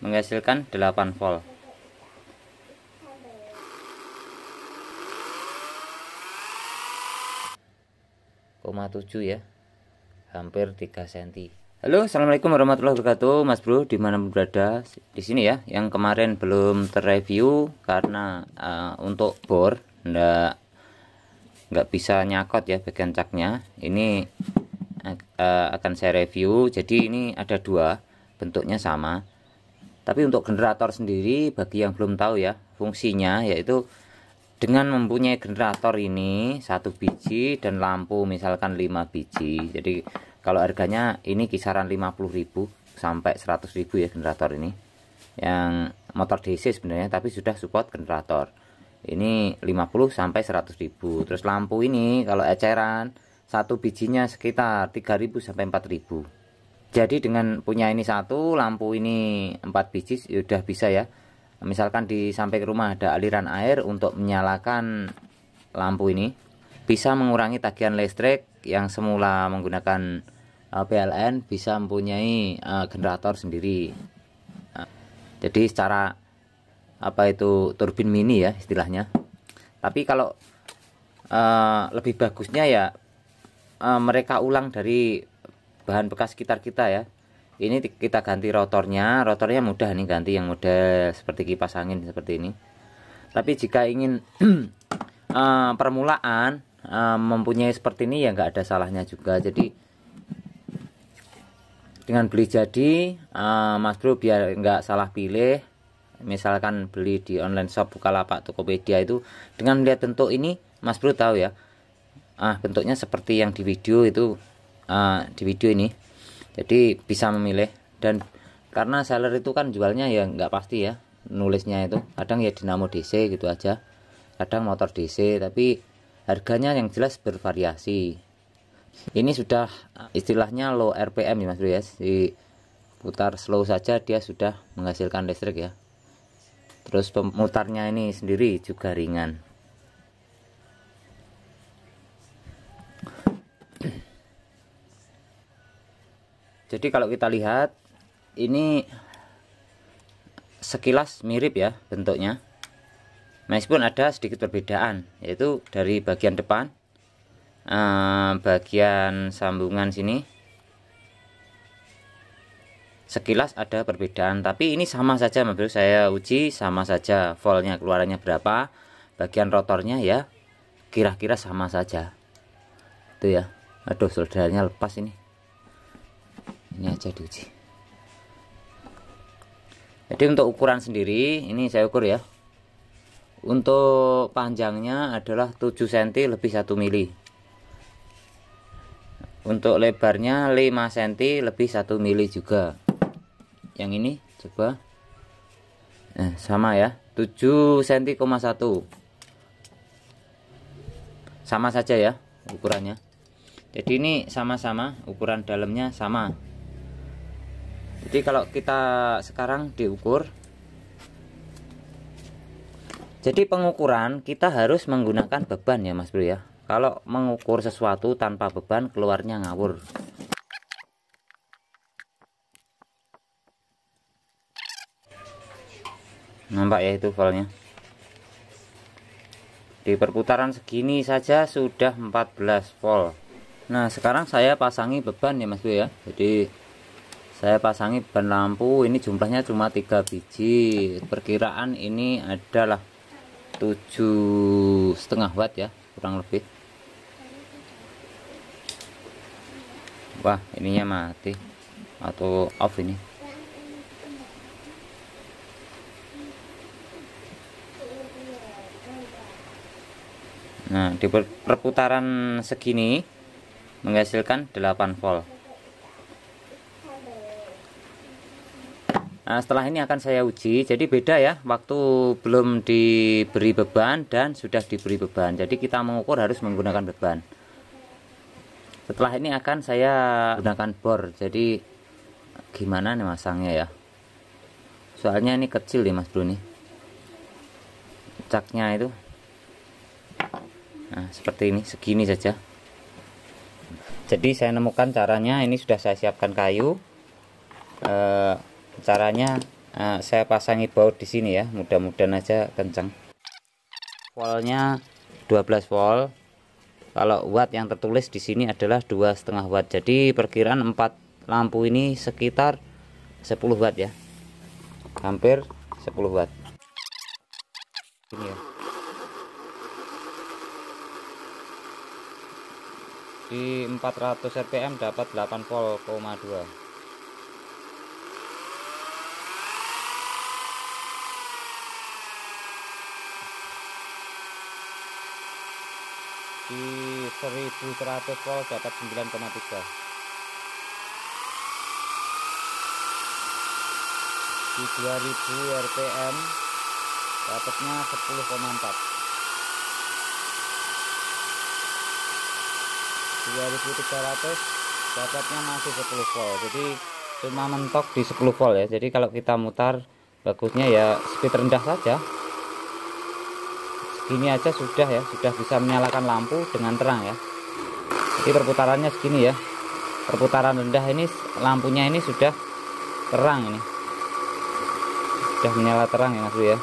menghasilkan 8 volt koma 7 ya hampir 3 cm Halo, assalamualaikum warahmatullahi wabarakatuh, Mas Bro. Di mana berada di sini ya? Yang kemarin belum terreview karena uh, untuk bor ndak nggak bisa nyakot ya bagian caknya. Ini uh, akan saya review. Jadi ini ada dua bentuknya sama. Tapi untuk generator sendiri bagi yang belum tahu ya fungsinya yaitu dengan mempunyai generator ini satu biji dan lampu misalkan 5 biji. Jadi kalau harganya ini kisaran 50.000 sampai 100.000 ya generator ini. Yang motor DC sebenarnya tapi sudah support generator. Ini 50 sampai 100.000. Terus lampu ini kalau eceran satu bijinya sekitar 3.000 sampai 4.000 jadi dengan punya ini satu lampu ini empat biji sudah ya bisa ya misalkan di samping rumah ada aliran air untuk menyalakan lampu ini bisa mengurangi tagihan listrik yang semula menggunakan eh, PLN bisa mempunyai eh, generator sendiri nah, jadi secara apa itu turbin mini ya istilahnya tapi kalau eh, lebih bagusnya ya mereka ulang dari bahan bekas sekitar kita ya ini kita ganti rotornya rotornya mudah nih ganti yang model seperti kipas angin seperti ini tapi jika ingin uh, permulaan uh, mempunyai seperti ini ya nggak ada salahnya juga jadi dengan beli jadi uh, mas bro biar nggak salah pilih misalkan beli di online shop Bukalapak Tokopedia itu dengan melihat bentuk ini Mas Bro tahu ya ah bentuknya seperti yang di video itu Eh, di video ini jadi bisa memilih dan karena seller itu kan jualnya ya nggak pasti ya nulisnya itu kadang ya dinamo DC gitu aja kadang motor DC tapi harganya yang jelas bervariasi ini sudah istilahnya low RPM ya mas bro ya di putar slow saja dia sudah menghasilkan listrik ya terus pemutarnya ini sendiri juga ringan jadi kalau kita lihat ini sekilas mirip ya bentuknya meskipun ada sedikit perbedaan yaitu dari bagian depan eh, bagian sambungan sini sekilas ada perbedaan tapi ini sama saja mobil saya uji sama saja voltnya keluarannya berapa bagian rotornya ya kira-kira sama saja itu ya aduh saudaranya lepas ini ini aja diuji jadi untuk ukuran sendiri ini saya ukur ya untuk panjangnya adalah 7 cm lebih 1 mili untuk lebarnya 5 cm lebih 1 mili juga yang ini coba eh, sama ya 7 cm,1 sama saja ya ukurannya jadi ini sama-sama ukuran dalamnya sama jadi kalau kita sekarang diukur jadi pengukuran kita harus menggunakan beban ya mas bro ya kalau mengukur sesuatu tanpa beban keluarnya ngawur nampak ya itu volnya. di perputaran segini saja sudah 14 volt nah sekarang saya pasangi beban ya mas bro ya jadi saya pasangi ban lampu ini jumlahnya cuma tiga biji perkiraan ini adalah tujuh setengah watt ya kurang lebih wah ininya mati atau off ini nah di perputaran segini menghasilkan 8 volt Nah, setelah ini akan saya uji. Jadi beda ya, waktu belum diberi beban dan sudah diberi beban. Jadi kita mengukur harus menggunakan beban. Setelah ini akan saya gunakan bor. Jadi gimana nih masangnya ya? Soalnya ini kecil nih Mas Bro nih. Caknya itu. Nah, seperti ini, segini saja. Jadi saya nemukan caranya, ini sudah saya siapkan kayu. Eh caranya uh, saya pasangi baut di sini ya mudah-mudahan aja kenceng voltnya 12 volt kalau watt yang tertulis di sini adalah dua setengah watt jadi perkiraan 4 lampu ini sekitar 10 watt ya hampir 10 watt ini ya di 400 rpm dapat 8,2 volt. 100 volt dapat 9,3 di 2000 rpm dapatnya 10,4 2300 dapatnya masih 10 volt jadi cuma mentok di 10 volt ya jadi kalau kita mutar bagusnya ya speed rendah saja segini aja sudah ya sudah bisa menyalakan lampu dengan terang ya jadi perputarannya segini ya perputaran rendah ini lampunya ini sudah terang ini sudah menyala terang ya mas ya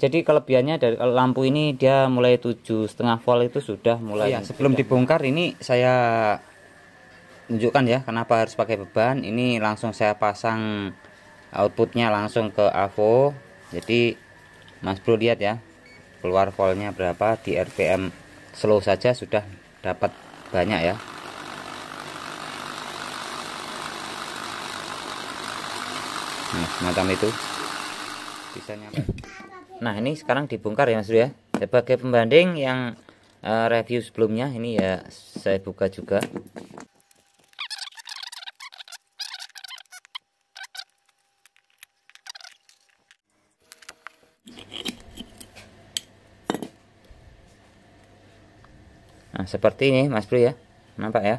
jadi kelebihannya dari lampu ini dia mulai tujuh setengah volt itu sudah mulai ya, sebelum sudah. dibongkar ini saya tunjukkan ya kenapa harus pakai beban ini langsung saya pasang outputnya langsung ke AVO jadi Mas Bro lihat ya keluar volnya berapa di RPM slow saja sudah dapat banyak ya nah semacam itu bisa nyampe nah ini sekarang dibongkar ya mas ya sebagai pembanding yang eh, review sebelumnya ini ya saya buka juga Nah, seperti ini Mas Bro ya. Nampak ya?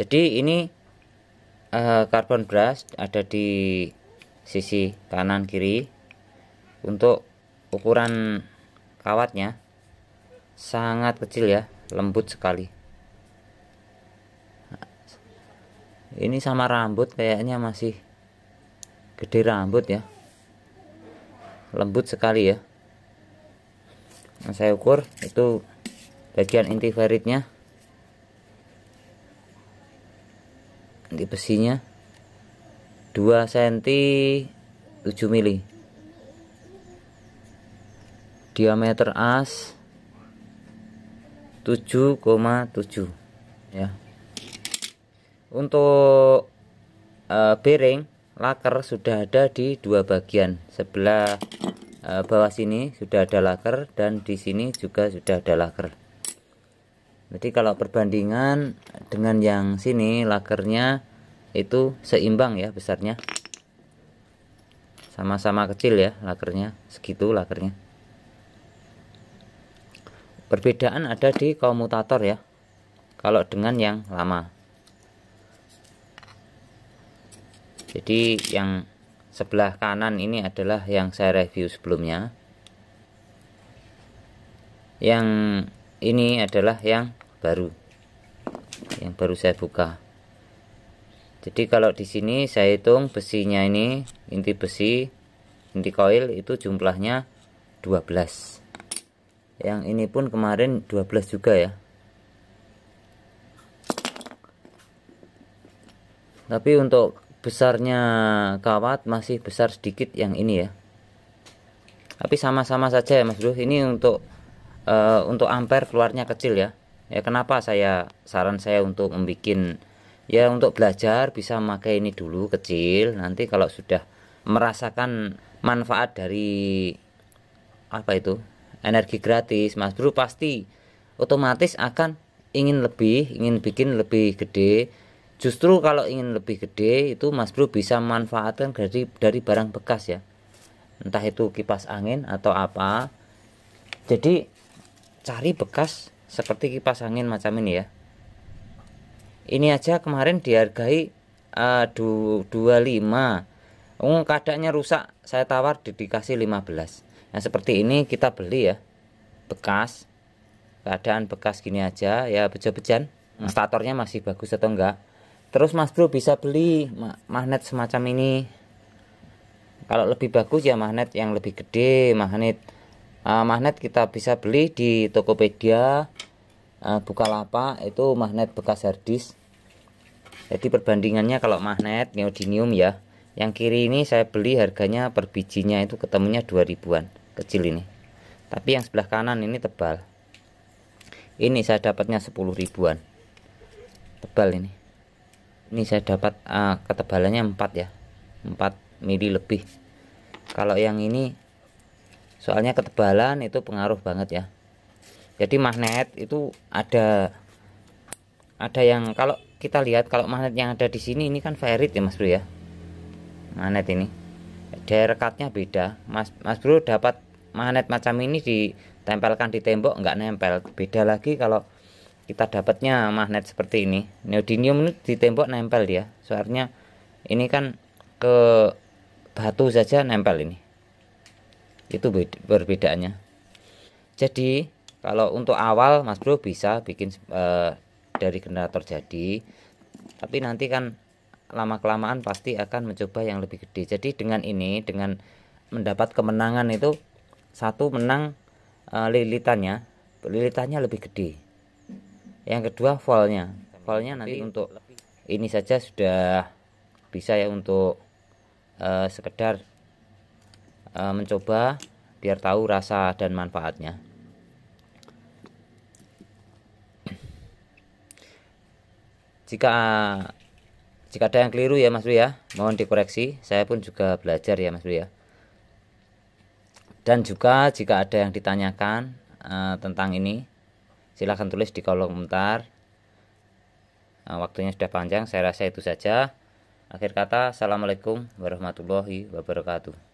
Jadi ini eh, karbon brush ada di sisi kanan kiri untuk ukuran kawatnya sangat kecil ya, lembut sekali. Ini sama rambut kayaknya masih gede rambut ya. Lembut sekali ya yang saya ukur itu bagian inti feritnya inti besinya 2 cm 7 mili diameter as 7,7 ya untuk uh, bearing laker sudah ada di dua bagian sebelah Eh, bawah sini sudah ada laker dan di sini juga sudah ada laker jadi kalau perbandingan dengan yang sini lakernya itu seimbang ya besarnya sama-sama kecil ya lakernya segitu lakernya perbedaan ada di komutator ya kalau dengan yang lama jadi yang sebelah kanan ini adalah yang saya review sebelumnya yang ini adalah yang baru yang baru saya buka jadi kalau di sini saya hitung besinya ini inti besi inti koil itu jumlahnya 12 yang ini pun kemarin 12 juga ya tapi untuk besarnya kawat masih besar sedikit yang ini ya tapi sama-sama saja ya Mas Bro ini untuk uh, untuk ampere keluarnya kecil ya ya kenapa saya saran saya untuk membuat ya untuk belajar bisa memakai ini dulu kecil nanti kalau sudah merasakan manfaat dari apa itu energi gratis Mas Bro pasti otomatis akan ingin lebih ingin bikin lebih gede Justru kalau ingin lebih gede itu Mas Bro bisa manfaatkan dari dari barang bekas ya. Entah itu kipas angin atau apa. Jadi cari bekas seperti kipas angin macam ini ya. Ini aja kemarin dihargai eh, uh, 25. Oh, kadaknya rusak, saya tawar dikasih 15. Nah, seperti ini kita beli ya. Bekas. Keadaan bekas gini aja ya bejo-bejan. Hmm. Statornya masih bagus atau enggak? terus mas bro bisa beli magnet semacam ini kalau lebih bagus ya magnet yang lebih gede magnet uh, magnet kita bisa beli di Tokopedia uh, Bukalapak itu magnet bekas harddisk jadi perbandingannya kalau magnet neodymium ya yang kiri ini saya beli harganya per bijinya itu ketemunya 2000an kecil ini tapi yang sebelah kanan ini tebal ini saya dapatnya 10 ribuan tebal ini ini saya dapat uh, ketebalannya 4 ya 4 mili lebih kalau yang ini soalnya ketebalan itu pengaruh banget ya jadi magnet itu ada ada yang kalau kita lihat kalau magnet yang ada di sini ini kan ferrit ya mas bro ya magnet ini rekatnya beda mas mas bro dapat magnet macam ini ditempelkan di tembok nggak nempel beda lagi kalau kita dapatnya magnet seperti ini neodymium ini di tembok nempel dia soalnya ini kan ke batu saja nempel ini itu perbedaannya jadi kalau untuk awal mas bro bisa bikin uh, dari generator jadi tapi nanti kan lama kelamaan pasti akan mencoba yang lebih gede jadi dengan ini dengan mendapat kemenangan itu satu menang uh, lilitannya lilitannya lebih gede yang kedua volnya, volnya nanti untuk ini saja sudah bisa ya untuk uh, sekedar uh, mencoba biar tahu rasa dan manfaatnya jika jika ada yang keliru ya Mas Dwi ya mohon dikoreksi saya pun juga belajar ya Mas Dwi ya dan juga jika ada yang ditanyakan uh, tentang ini silahkan tulis di kolom komentar nah, waktunya sudah panjang saya rasa itu saja akhir kata assalamualaikum warahmatullahi wabarakatuh